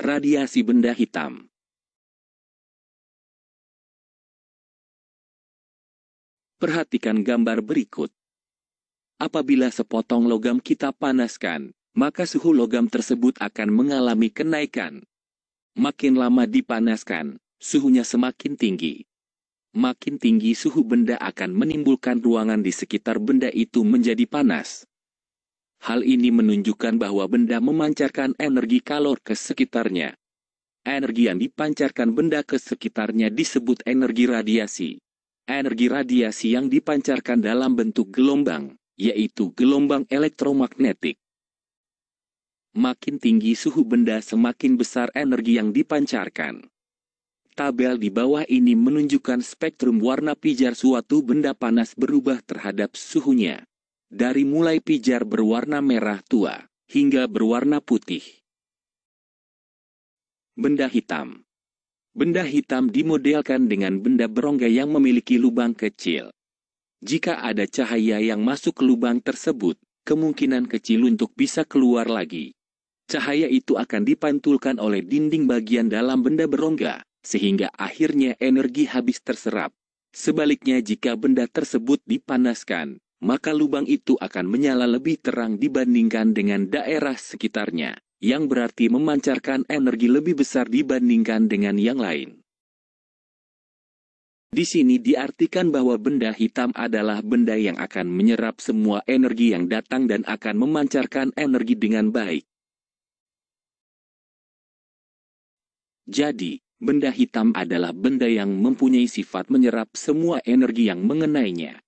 Radiasi benda hitam Perhatikan gambar berikut. Apabila sepotong logam kita panaskan, maka suhu logam tersebut akan mengalami kenaikan. Makin lama dipanaskan, suhunya semakin tinggi. Makin tinggi suhu benda akan menimbulkan ruangan di sekitar benda itu menjadi panas. Hal ini menunjukkan bahwa benda memancarkan energi kalor ke sekitarnya. Energi yang dipancarkan benda ke sekitarnya disebut energi radiasi. Energi radiasi yang dipancarkan dalam bentuk gelombang, yaitu gelombang elektromagnetik. Makin tinggi suhu benda semakin besar energi yang dipancarkan. Tabel di bawah ini menunjukkan spektrum warna pijar suatu benda panas berubah terhadap suhunya dari mulai pijar berwarna merah tua hingga berwarna putih. Benda hitam Benda hitam dimodelkan dengan benda berongga yang memiliki lubang kecil. Jika ada cahaya yang masuk ke lubang tersebut, kemungkinan kecil untuk bisa keluar lagi. Cahaya itu akan dipantulkan oleh dinding bagian dalam benda berongga, sehingga akhirnya energi habis terserap. Sebaliknya jika benda tersebut dipanaskan, maka lubang itu akan menyala lebih terang dibandingkan dengan daerah sekitarnya, yang berarti memancarkan energi lebih besar dibandingkan dengan yang lain. Di sini diartikan bahwa benda hitam adalah benda yang akan menyerap semua energi yang datang dan akan memancarkan energi dengan baik. Jadi, benda hitam adalah benda yang mempunyai sifat menyerap semua energi yang mengenainya.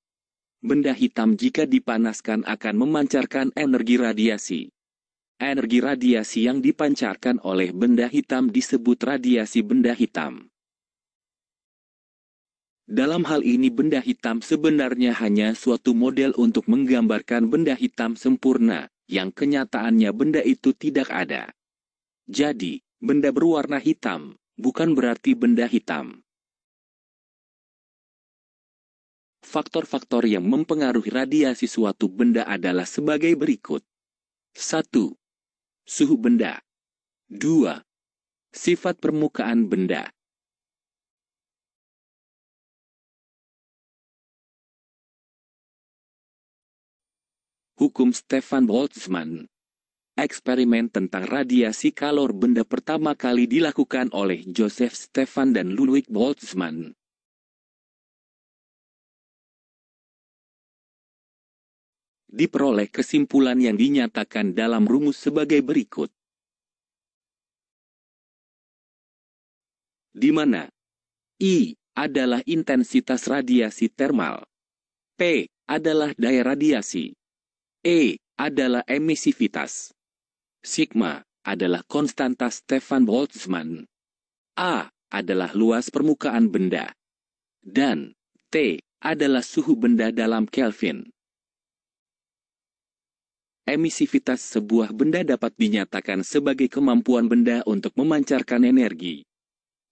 Benda hitam jika dipanaskan akan memancarkan energi radiasi. Energi radiasi yang dipancarkan oleh benda hitam disebut radiasi benda hitam. Dalam hal ini benda hitam sebenarnya hanya suatu model untuk menggambarkan benda hitam sempurna, yang kenyataannya benda itu tidak ada. Jadi, benda berwarna hitam, bukan berarti benda hitam. Faktor-faktor yang mempengaruhi radiasi suatu benda adalah sebagai berikut. 1. Suhu benda. 2. Sifat permukaan benda. Hukum Stefan Boltzmann Eksperimen tentang radiasi kalor benda pertama kali dilakukan oleh Joseph Stefan dan Ludwig Boltzmann. diperoleh kesimpulan yang dinyatakan dalam rumus sebagai berikut. Di mana I adalah intensitas radiasi termal, P adalah daya radiasi, E adalah emisivitas, sigma adalah konstanta Stefan Boltzmann, A adalah luas permukaan benda, dan T adalah suhu benda dalam Kelvin emisivitas sebuah benda dapat dinyatakan sebagai kemampuan benda untuk memancarkan energi.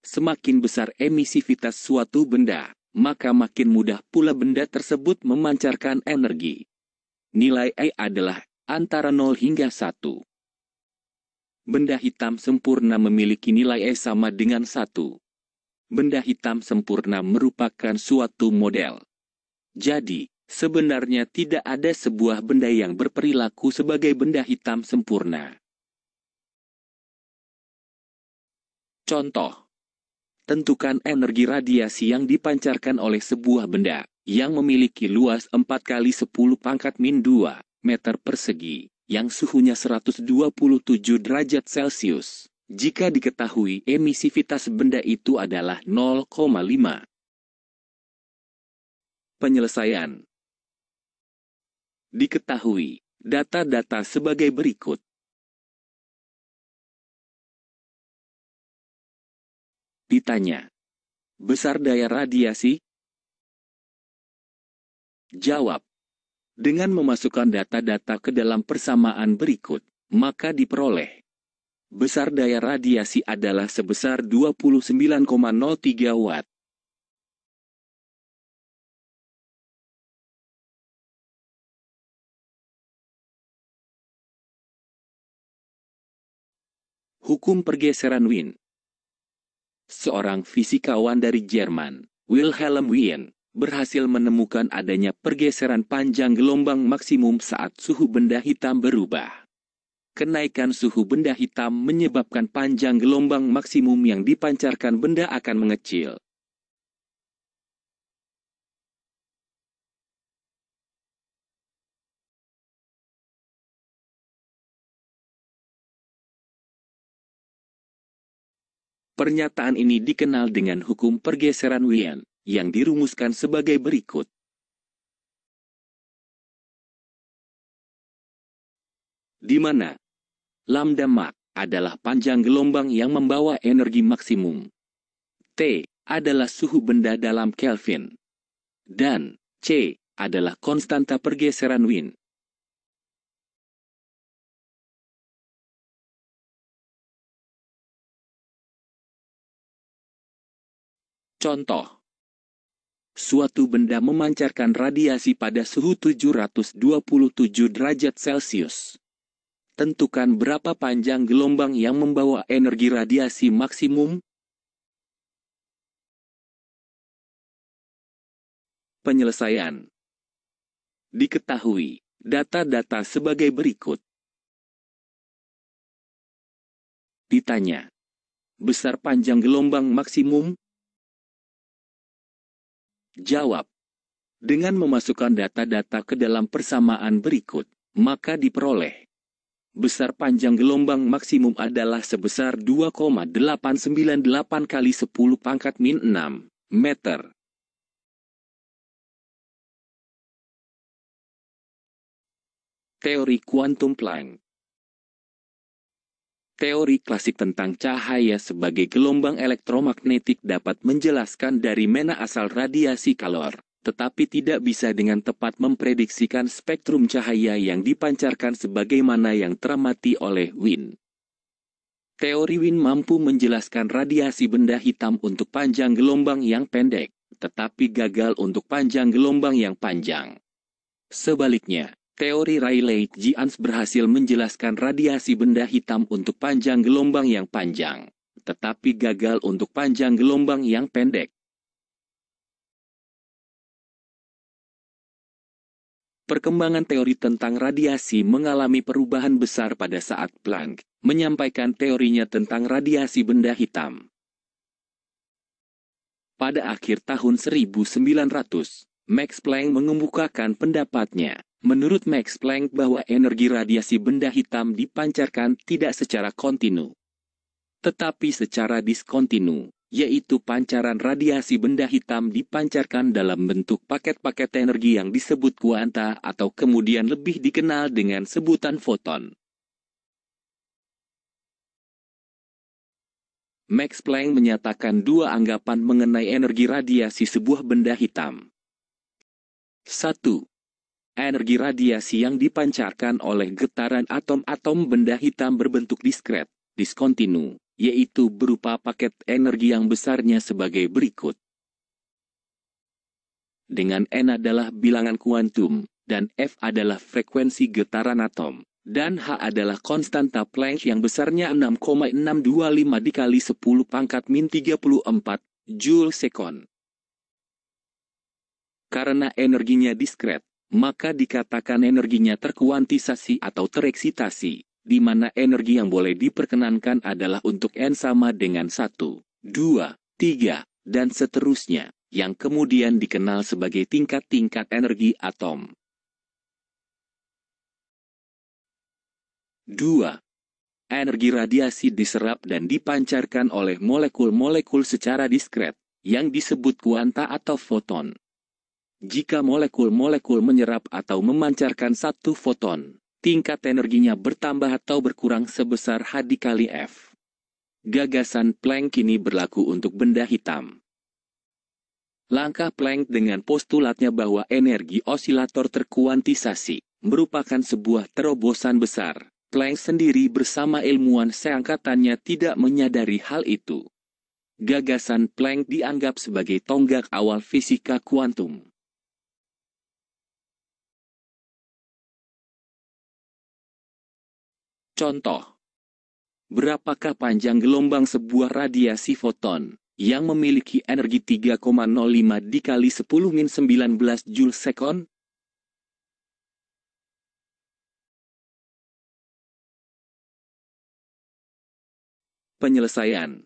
Semakin besar emisivitas suatu benda, maka makin mudah pula benda tersebut memancarkan energi. Nilai E adalah antara 0 hingga 1. Benda hitam sempurna memiliki nilai E sama dengan 1. Benda hitam sempurna merupakan suatu model. Jadi, Sebenarnya tidak ada sebuah benda yang berperilaku sebagai benda hitam sempurna. Contoh. Tentukan energi radiasi yang dipancarkan oleh sebuah benda, yang memiliki luas 4 kali 10 pangkat min 2 meter persegi, yang suhunya 127 derajat Celcius. Jika diketahui emisivitas benda itu adalah 0,5. Penyelesaian diketahui data-data sebagai berikut. Ditanya, besar daya radiasi? Jawab, dengan memasukkan data-data ke dalam persamaan berikut, maka diperoleh. Besar daya radiasi adalah sebesar 29,03 watt. Hukum pergeseran Wien Seorang fisikawan dari Jerman, Wilhelm Wien, berhasil menemukan adanya pergeseran panjang gelombang maksimum saat suhu benda hitam berubah. Kenaikan suhu benda hitam menyebabkan panjang gelombang maksimum yang dipancarkan benda akan mengecil, Pernyataan ini dikenal dengan hukum pergeseran Wien, yang dirumuskan sebagai berikut. Di mana lambda mak adalah panjang gelombang yang membawa energi maksimum. T adalah suhu benda dalam Kelvin. Dan C adalah konstanta pergeseran Wien Contoh. Suatu benda memancarkan radiasi pada suhu 727 derajat Celcius. Tentukan berapa panjang gelombang yang membawa energi radiasi maksimum. Penyelesaian Diketahui, data-data sebagai berikut. Ditanya, besar panjang gelombang maksimum? Jawab. Dengan memasukkan data-data ke dalam persamaan berikut, maka diperoleh. Besar panjang gelombang maksimum adalah sebesar 2,898 kali 10 pangkat min 6 meter. Teori kuantum Planck Teori klasik tentang cahaya sebagai gelombang elektromagnetik dapat menjelaskan dari mana asal radiasi kalor, tetapi tidak bisa dengan tepat memprediksikan spektrum cahaya yang dipancarkan sebagaimana yang teramati oleh Wien. Teori Wien mampu menjelaskan radiasi benda hitam untuk panjang gelombang yang pendek, tetapi gagal untuk panjang gelombang yang panjang. Sebaliknya, Teori Rayleigh-Jeans berhasil menjelaskan radiasi benda hitam untuk panjang gelombang yang panjang, tetapi gagal untuk panjang gelombang yang pendek. Perkembangan teori tentang radiasi mengalami perubahan besar pada saat Planck menyampaikan teorinya tentang radiasi benda hitam. Pada akhir tahun 1900, Max Planck mengemukakan pendapatnya Menurut Max Planck bahwa energi radiasi benda hitam dipancarkan tidak secara kontinu, tetapi secara diskontinu, yaitu pancaran radiasi benda hitam dipancarkan dalam bentuk paket-paket energi yang disebut kuanta atau kemudian lebih dikenal dengan sebutan foton. Max Planck menyatakan dua anggapan mengenai energi radiasi sebuah benda hitam. Satu energi radiasi yang dipancarkan oleh getaran atom-atom benda hitam berbentuk diskret, diskontinu, yaitu berupa paket energi yang besarnya sebagai berikut. Dengan N adalah bilangan kuantum, dan F adalah frekuensi getaran atom, dan H adalah konstanta Planck yang besarnya 6,625 dikali 10 pangkat min 34 joule sekon. Karena energinya diskret, maka dikatakan energinya terkuantisasi atau tereksitasi, di mana energi yang boleh diperkenankan adalah untuk N sama dengan 1, 2, 3, dan seterusnya, yang kemudian dikenal sebagai tingkat-tingkat energi atom. 2. Energi radiasi diserap dan dipancarkan oleh molekul-molekul secara diskret, yang disebut kuanta atau foton. Jika molekul-molekul menyerap atau memancarkan satu foton, tingkat energinya bertambah atau berkurang sebesar H dikali F. Gagasan Planck kini berlaku untuk benda hitam. Langkah Planck dengan postulatnya bahwa energi osilator terkuantisasi merupakan sebuah terobosan besar. Planck sendiri bersama ilmuwan seangkatannya tidak menyadari hal itu. Gagasan Planck dianggap sebagai tonggak awal fisika kuantum. Contoh. Berapakah panjang gelombang sebuah radiasi foton, yang memiliki energi 3,05 dikali 10 min 19 joule sekon? Penyelesaian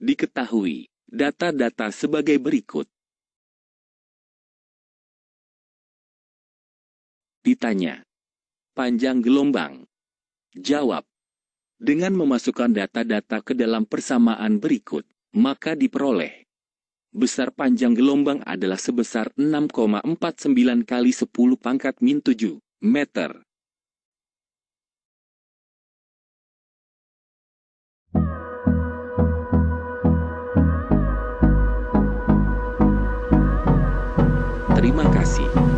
Diketahui, data-data sebagai berikut. Ditanya, panjang gelombang, Jawab. Dengan memasukkan data-data ke dalam persamaan berikut, maka diperoleh. Besar panjang gelombang adalah sebesar 6,49 kali 10 pangkat min 7 meter. Terima kasih.